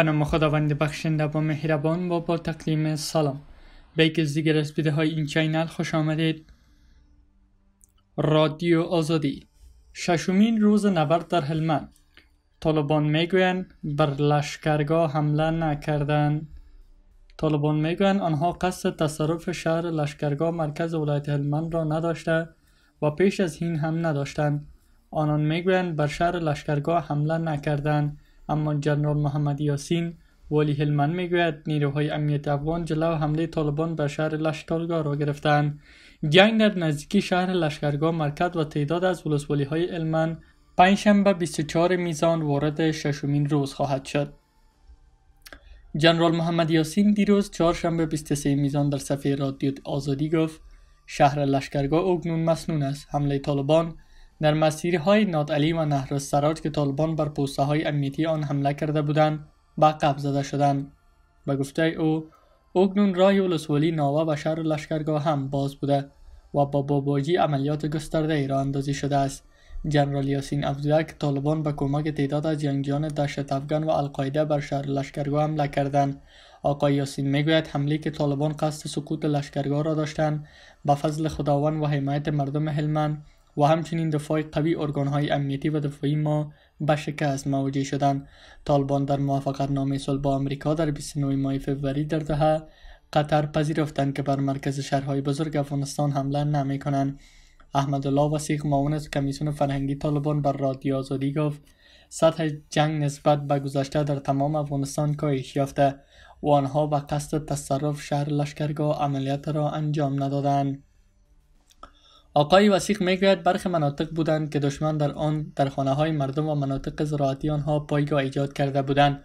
به نام خداوند بخشنده با مهربان با با تقدیم سلام به یک از های این چینل خوش آمدید رادیو آزادی ششمین روز نبرد در هلمند طالبان میگویند بر لشکرگاه حمله نکردند طالبان میگویند آنها قصد تصرف شهر لشکرگاه مرکز ولایت هلمند را نداشته و پیش از این هم نداشتند آنان میگویند بر شهر لشکرگاه حمله نکردند اما جنرال محمد یاسین والی هلمن میگوید نیروهای امنیت افغان جلو حمله طالبان به شهر لشکرگاه را گرفتند جنگ در نزدیکی شهر لشکرگاه مرکز و تعداد از ولسوالی های علمن پنجشنبه 24 میزان وارد ششمین روز خواهد شد جنرال محمد یاسین دیروز چهارشنبه 23 میزان در صفحه رادیو آزادی گفت شهر لشکرگاه اوگنون مسنون است حمله طالبان در مسیرهای نادعلی و نهر سراج که طالبان بر پوسته های امنیتی آن حمله کرده بودند به قبض زده شدند به گفته او اکنون رای ولسوالی ناوه و شهر لشکرگاه هم باز بوده و با باباجی عملیات گسترده ای را اندازی شده است جنرال یاسین افزوده که طالبان به کمک تعداد از جنگجویان دشت افغان و القاعده بر شهر لشکرگاه حمله کردند آقای یاسین میگوید حمله که طالبان قصد سقوط لشکرگاه را داشتند به فضل خداوند و حمایت مردم هلمند و همچنین دفاع قوی ارگانهای امنیتی و دفاعی ما به شکست موجه شدند طالبان در موافقت نامه صلح با آمریکا در 29 ماه فوریه در دهه قطر پذیرفتند که بر مرکز شهرهای بزرگ افغانستان حمله نمی کنند احمدالله وسیق معاون از کمیسیون فرهنگی طالبان بر رادیو آزادی گفت سطح جنگ نسبت به گذشته در تمام افغانستان کاهش یافته و آنها به قصد تصرف شهر لشکرگاه عملیات را انجام ندادند آقای وسیق میگوید برخی مناطق بودند که دشمن در آن در خانه های مردم و مناطق زراعتی آنها پایگاه ایجاد کرده بودند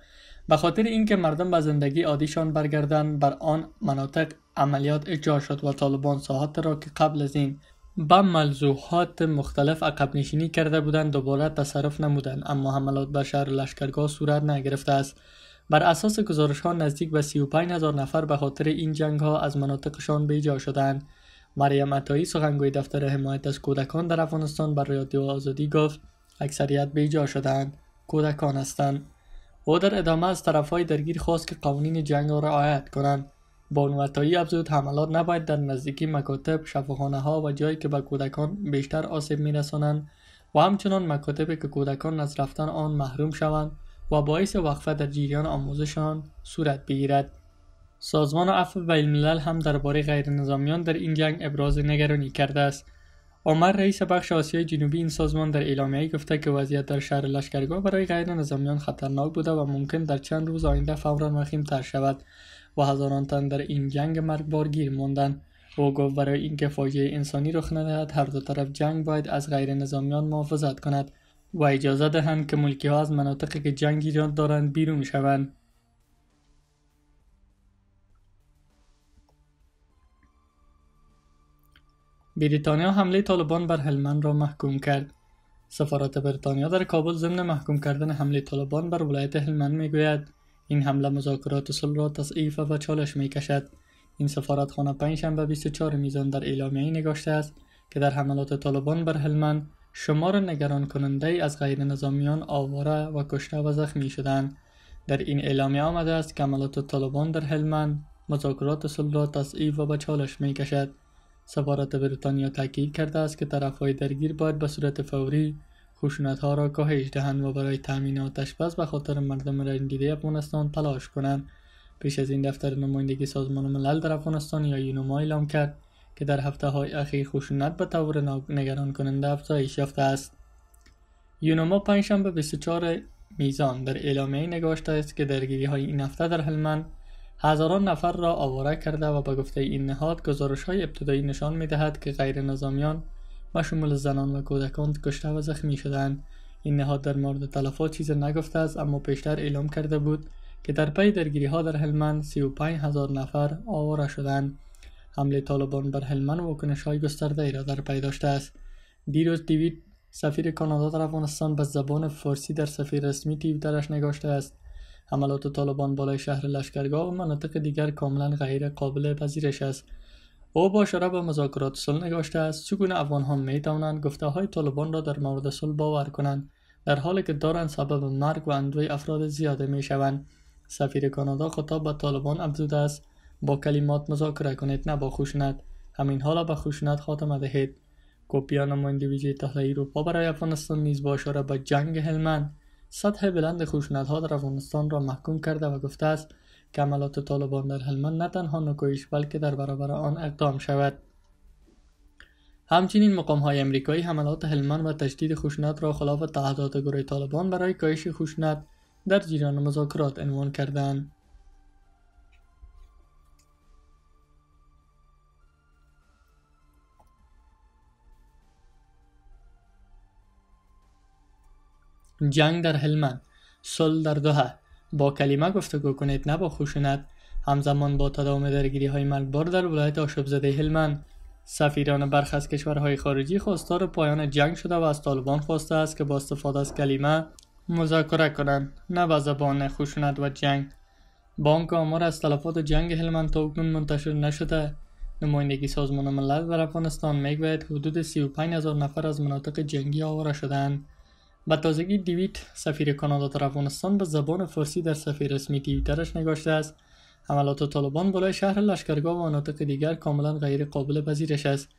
به خاطر اینکه مردم به زندگی عادیشان برگردند بر آن مناطق عملیات اجرا شد و طالبان ساحات را که قبل از این با ملزوحات مختلف عقب نشینی کرده بودند دوباره تصرف نمودند اما حملات به شهر لشکرگاه صورت نگرفته است بر اساس گزارش ها نزدیک به 35 هزار نفر به خاطر این جنگ ها از مناطقشان بیجا شدند مریم عطایی سخنگوی دفتر حمایت از کودکان در افغانستان بر رادیو آزادی گفت اکثریت بیجا شدند کودکان هستند او در ادامه از طرفهای درگیر خواست که قوانین جنگ را رعایت کنند بانو عطایی افزود حملات نباید در نزدیکی مکاتب شفاخانه ها و جایی که به کودکان بیشتر آسیب میرسانند و همچنان مکاتبی که کودکان از رفتن آن محروم شوند و باعث وقفه در جریان آموزشان صورت بگیرد سازمان عفو الملل هم درباره غیرنظامیان در این جنگ ابراز نگرانی کرده است عمر رئیس بخش آسیای جنوبی این سازمان در اعلامیه گفته که وضعیت در شهر لشکرگاه برای غیر نظامیان خطرناک بوده و ممکن در چند روز آینده فورا تر شود و هزاران تن در این جنگ مرگبار گیر ماندن او گفت برای اینکه فاجعه انسانی رخ ندهد هر دو طرف جنگ باید از غیر نظامیان محافظت کند و اجازه دهند که ملکی از مناطقی که جنگ دارند بیرون شوند بریتانیا حمله طالبان بر هلمند را محکوم کرد سفارت بریتانیا در کابل ضمن محکوم کردن حمله طالبان بر ولایت هلمند میگوید این حمله مذاکرات صلح را تضعیف و چالش می کشد. این سفارتخانه پنجشنبه 24 میزان در اعلامیه نگاشته است که در حملات طالبان بر هلمند شمار نگران کننده ای از غیر نظامیان آواره و کشته و زخمی شدند در این اعلامیه آمده است که حملات طالبان در هلمند مذاکرات صلح را تضعیف و به چالش می سفارت بریتانیا تاکید کرده است که طرفهای درگیر باید به صورت فوری ها را کاهش دهند و برای تامین آتشبس به خاطر مردم رنجیده افغانستان تلاش کنند پیش از این دفتر نمایندگی سازمان ملل در افغانستان یا یونما اعلام کرد که در هفته های اخیر خشونت به طور نگران کننده افزایش یافته است یونما پنجشنبه 24 میزان در اعلامیه نگاشته است که درگیری های این هفته در هلمند هزاران نفر را آواره کرده و به گفته این نهاد گزارش های ابتدایی نشان می دهد که غیر نظامیان و شمول زنان و کودکان کشته و زخمی شدند این نهاد در مورد تلفات چیز نگفته است اما پیشتر اعلام کرده بود که در پی درگیری ها در هلمند 35 هزار نفر آواره شدند حمله طالبان بر هلمند و های گسترده ای را در پی داشته است دیروز دیوید سفیر کانادا در افغانستان به زبان فارسی در سفیر رسمی تیو نگاشته است حملات طالبان بالای شهر لشکرگاه و مناطق دیگر کاملا غیر قابل پذیرش است او با اشاره به مذاکرات صلح نگاشته است چگونه ها می توانند گفته های طالبان را در مورد صلح باور کنند در حالی که دارند سبب مرگ و اندوی افراد زیاده می شوند سفیر کانادا خطاب به طالبان افزوده است با کلمات مذاکره کنید نه با خشونت همین حالا به خشونت خاتمه دهید کپیان نماینده ویژه اروپا برای افغانستان نیز با اشاره به جنگ هلمند سطح بلند ها در افغانستان را محکوم کرده و گفته است که عملات طالبان در هلمند نه تنها نکویش بلکه در برابر آن اقدام شود همچنین مقام های امریکایی حملات هلمند و تشدید خشونت را خلاف تعهدات گروه طالبان برای کاهش خشونت در جریان مذاکرات عنوان کردند جنگ در هلمند صلح در دوحه با کلیمه گفتگو کنید نه با خشونت همزمان با تداوم درگیری های مرگبار در ولایت زده هلمند سفیران برخ از کشورهای خارجی خواستار پایان جنگ شده و از طالبان خواسته است که با استفاده از کلمه مذاکره کنند نه با زبان خشونت و جنگ با آنکه آمار از تلفات جنگ هلمند تا اکنون منتشر نشده نمایندگی سازمان ملل در افغانستان میگوید حدود 35 نفر از مناطق جنگی آواره شدند به تازگی دیویت سفیر کانادا در افغانستان به زبان فارسی در صفحه رسمی توییترش نگاشته است حملات طالبان بالای شهر لشکرگاه و مناطق دیگر کاملا غیر قابل پذیرش است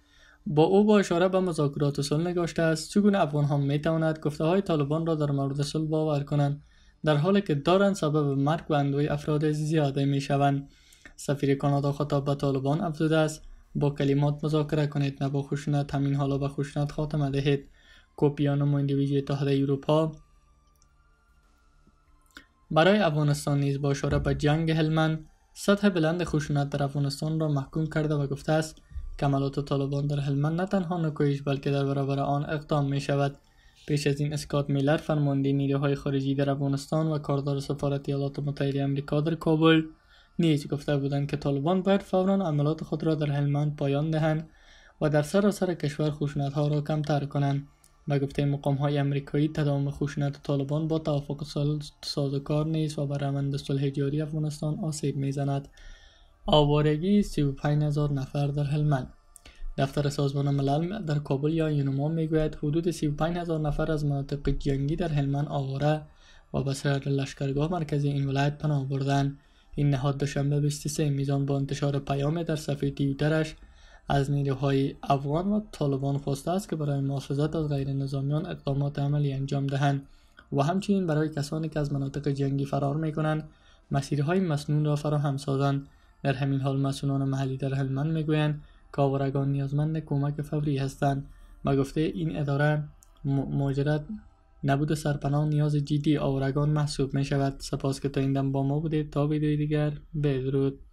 با او با اشاره به مذاکرات صلح نگاشته است چگونه افغان ها می تواند گفته های طالبان را در مورد صلح باور کنند در حالی که دارند سبب مرگ و اندوی افراد زیاده می شوند سفیر کانادا خطاب به طالبان افزوده است با کلمات مذاکره کنید نه با خشونت همین حالا به خشونت خاتمه دهید کوپیانو نماینده ویژه اتحاد اروپا برای افغانستان نیز با اشاره به جنگ هلمند سطح بلند خشونت در افغانستان را محکوم کرده و گفته است کملات طالبان در هلمند نه تنها نکویش بلکه در برابر آن اقدام می شود پیش از این اسکات میلر فرمانده نیروهای خارجی در افغانستان و کاردار سفارت ایالات متحده امریکا در کابل نیز گفته بودند که طالبان باید فورا عملات خود را در هلمند پایان دهند و در سراسر کشور خشونت ها را کمتر کنند به گفته مقام های امریکایی تداوم خشونت طالبان با توافق سازوکار نیست و بر روند صلح جاری افغانستان آسیب میزند آوارگی 35 هزار نفر در هلمند دفتر سازمان ملل در کابل یا یونما میگوید حدود 35 هزار نفر از مناطق جنگی در هلمند آواره و به سر لشکرگاه مرکزی این ولایت پناه بردن. این نهاد دوشنبه 23 میزان با انتشار پیامی در صفحه تیویترش از نیروهای افغان و طالبان خواسته است که برای محافظت از غیر نظامیان اقدامات عملی انجام دهند و همچنین برای کسانی که از مناطق جنگی فرار می کنند مسیرهای مسنون را فراهم سازند در همین حال مسئولان محلی در هلمند میگویند که آوارگان نیازمند کمک فوری هستند و گفته این اداره مهاجرت نبود سرپناه نیاز جدی آورگان محسوب می شود سپاس که تا این دم با ما بودید تا ویدیوی دیگر بدرود